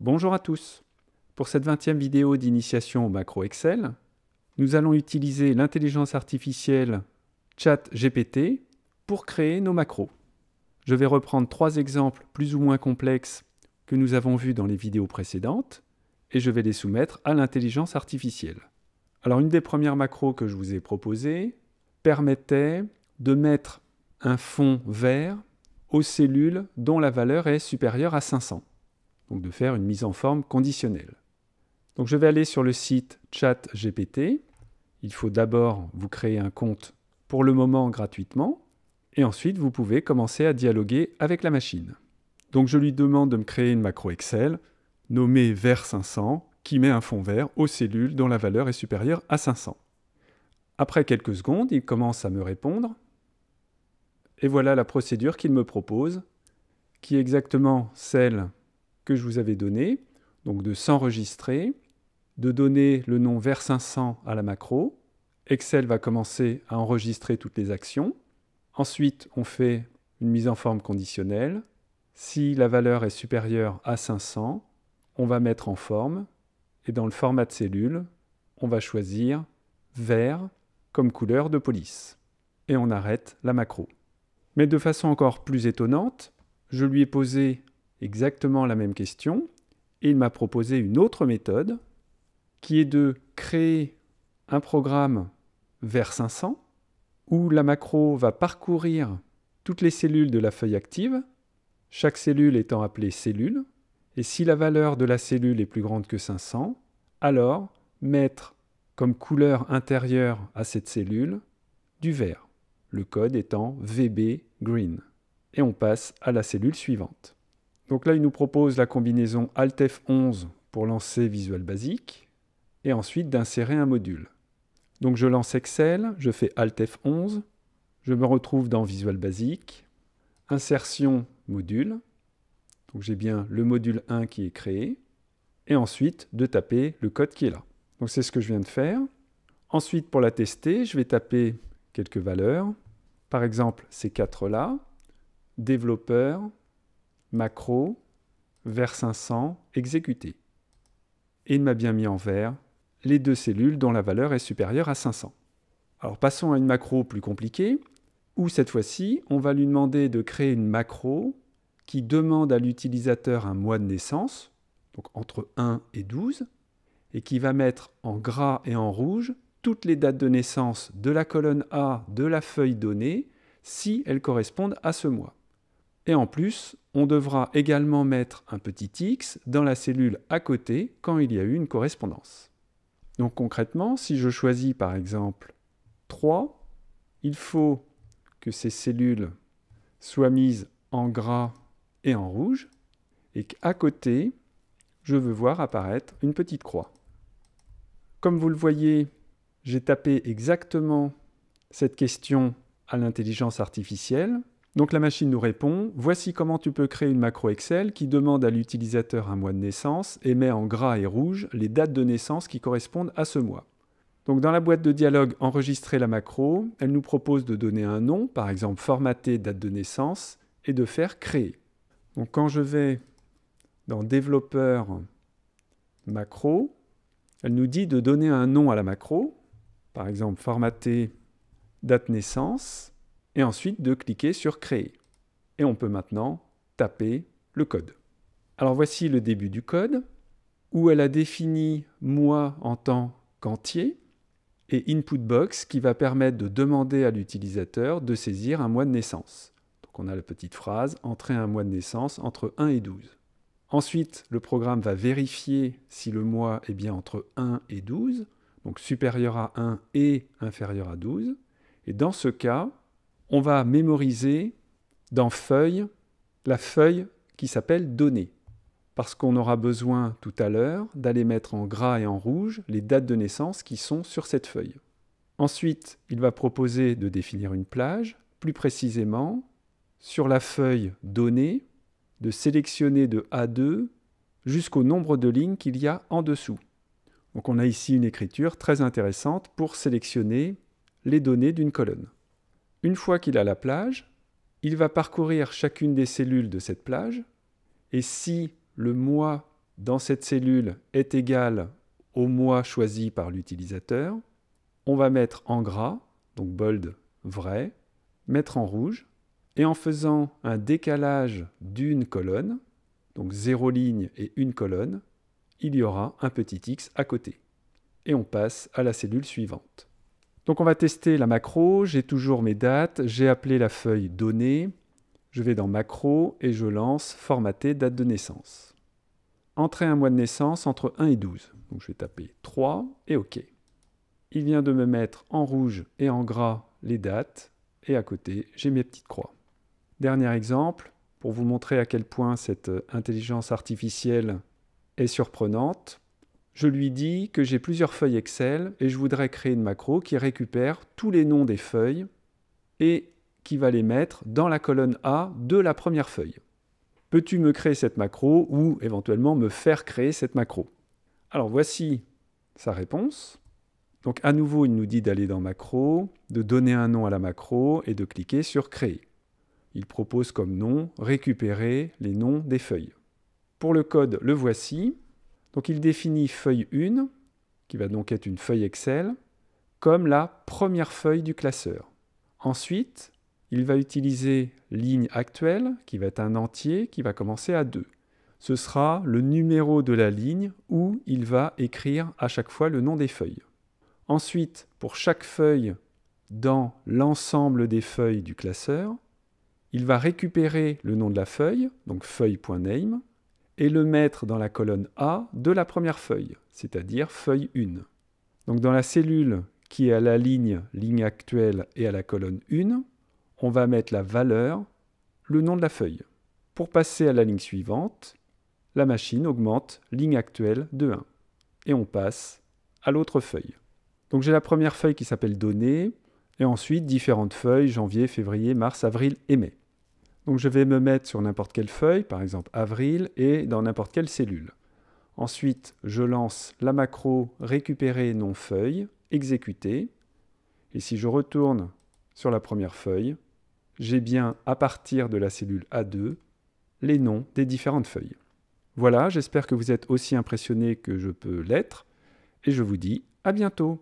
Bonjour à tous Pour cette 20e vidéo d'initiation au macro Excel, nous allons utiliser l'intelligence artificielle chat GPT pour créer nos macros. Je vais reprendre trois exemples plus ou moins complexes que nous avons vus dans les vidéos précédentes et je vais les soumettre à l'intelligence artificielle. Alors une des premières macros que je vous ai proposées permettait de mettre un fond vert aux cellules dont la valeur est supérieure à 500 donc de faire une mise en forme conditionnelle. Donc je vais aller sur le site ChatGPT. Il faut d'abord vous créer un compte pour le moment gratuitement et ensuite vous pouvez commencer à dialoguer avec la machine. Donc je lui demande de me créer une macro Excel nommée vert 500 qui met un fond vert aux cellules dont la valeur est supérieure à 500. Après quelques secondes, il commence à me répondre et voilà la procédure qu'il me propose qui est exactement celle que je vous avais donné, donc de s'enregistrer, de donner le nom vers 500 à la macro. Excel va commencer à enregistrer toutes les actions. Ensuite, on fait une mise en forme conditionnelle. Si la valeur est supérieure à 500, on va mettre en forme. Et dans le format de cellule, on va choisir vert comme couleur de police. Et on arrête la macro. Mais de façon encore plus étonnante, je lui ai posé exactement la même question et il m'a proposé une autre méthode qui est de créer un programme vers 500 où la macro va parcourir toutes les cellules de la feuille active, chaque cellule étant appelée cellule, et si la valeur de la cellule est plus grande que 500, alors mettre comme couleur intérieure à cette cellule du vert, le code étant VB green, et on passe à la cellule suivante. Donc là, il nous propose la combinaison Alt F11 pour lancer Visual Basic et ensuite d'insérer un module. Donc je lance Excel, je fais Alt F11, je me retrouve dans Visual Basic, insertion module, donc j'ai bien le module 1 qui est créé, et ensuite de taper le code qui est là. Donc c'est ce que je viens de faire. Ensuite, pour la tester, je vais taper quelques valeurs. Par exemple, ces quatre-là, développeur, macro, vers 500, exécuté. Et il m'a bien mis en vert les deux cellules dont la valeur est supérieure à 500. Alors passons à une macro plus compliquée, où cette fois-ci, on va lui demander de créer une macro qui demande à l'utilisateur un mois de naissance, donc entre 1 et 12, et qui va mettre en gras et en rouge toutes les dates de naissance de la colonne A de la feuille donnée si elles correspondent à ce mois. Et en plus, on devra également mettre un petit X dans la cellule à côté quand il y a eu une correspondance. Donc concrètement, si je choisis par exemple 3, il faut que ces cellules soient mises en gras et en rouge, et qu'à côté, je veux voir apparaître une petite croix. Comme vous le voyez, j'ai tapé exactement cette question à l'intelligence artificielle, donc la machine nous répond, voici comment tu peux créer une macro Excel qui demande à l'utilisateur un mois de naissance et met en gras et rouge les dates de naissance qui correspondent à ce mois. Donc dans la boîte de dialogue Enregistrer la macro, elle nous propose de donner un nom, par exemple formater date de naissance, et de faire Créer. Donc quand je vais dans Développeur macro, elle nous dit de donner un nom à la macro, par exemple formater date naissance, et ensuite de cliquer sur Créer. Et on peut maintenant taper le code. Alors voici le début du code, où elle a défini mois en tant qu'entier et input box qui va permettre de demander à l'utilisateur de saisir un mois de naissance. Donc on a la petite phrase entrer un mois de naissance entre 1 et 12. Ensuite, le programme va vérifier si le mois est bien entre 1 et 12, donc supérieur à 1 et inférieur à 12. Et dans ce cas, on va mémoriser dans feuille la feuille qui s'appelle données, parce qu'on aura besoin tout à l'heure d'aller mettre en gras et en rouge les dates de naissance qui sont sur cette feuille. Ensuite, il va proposer de définir une plage, plus précisément sur la feuille Données, de sélectionner de A2 jusqu'au nombre de lignes qu'il y a en dessous. Donc on a ici une écriture très intéressante pour sélectionner les données d'une colonne. Une fois qu'il a la plage, il va parcourir chacune des cellules de cette plage, et si le mois dans cette cellule est égal au mois choisi par l'utilisateur, on va mettre en gras, donc bold vrai, mettre en rouge, et en faisant un décalage d'une colonne, donc zéro ligne et une colonne, il y aura un petit x à côté. Et on passe à la cellule suivante. Donc on va tester la macro, j'ai toujours mes dates, j'ai appelé la feuille données, je vais dans macro et je lance formater date de naissance. Entrer un mois de naissance entre 1 et 12. je vais taper 3 et OK. Il vient de me mettre en rouge et en gras les dates et à côté j'ai mes petites croix. Dernier exemple, pour vous montrer à quel point cette euh, intelligence artificielle est surprenante, je lui dis que j'ai plusieurs feuilles Excel et je voudrais créer une macro qui récupère tous les noms des feuilles et qui va les mettre dans la colonne A de la première feuille. Peux-tu me créer cette macro ou éventuellement me faire créer cette macro Alors voici sa réponse. Donc à nouveau, il nous dit d'aller dans macro, de donner un nom à la macro et de cliquer sur créer. Il propose comme nom récupérer les noms des feuilles. Pour le code, le voici. Donc il définit feuille 1, qui va donc être une feuille Excel, comme la première feuille du classeur. Ensuite, il va utiliser ligne actuelle, qui va être un entier, qui va commencer à 2. Ce sera le numéro de la ligne où il va écrire à chaque fois le nom des feuilles. Ensuite, pour chaque feuille dans l'ensemble des feuilles du classeur, il va récupérer le nom de la feuille, donc feuille.name, et le mettre dans la colonne A de la première feuille, c'est-à-dire feuille 1. Donc dans la cellule qui est à la ligne, ligne actuelle et à la colonne 1, on va mettre la valeur, le nom de la feuille. Pour passer à la ligne suivante, la machine augmente ligne actuelle de 1 et on passe à l'autre feuille. Donc j'ai la première feuille qui s'appelle données et ensuite différentes feuilles janvier, février, mars, avril et mai. Donc je vais me mettre sur n'importe quelle feuille, par exemple avril, et dans n'importe quelle cellule. Ensuite, je lance la macro récupérer nom feuille, exécuter. Et si je retourne sur la première feuille, j'ai bien à partir de la cellule A2 les noms des différentes feuilles. Voilà, j'espère que vous êtes aussi impressionné que je peux l'être, et je vous dis à bientôt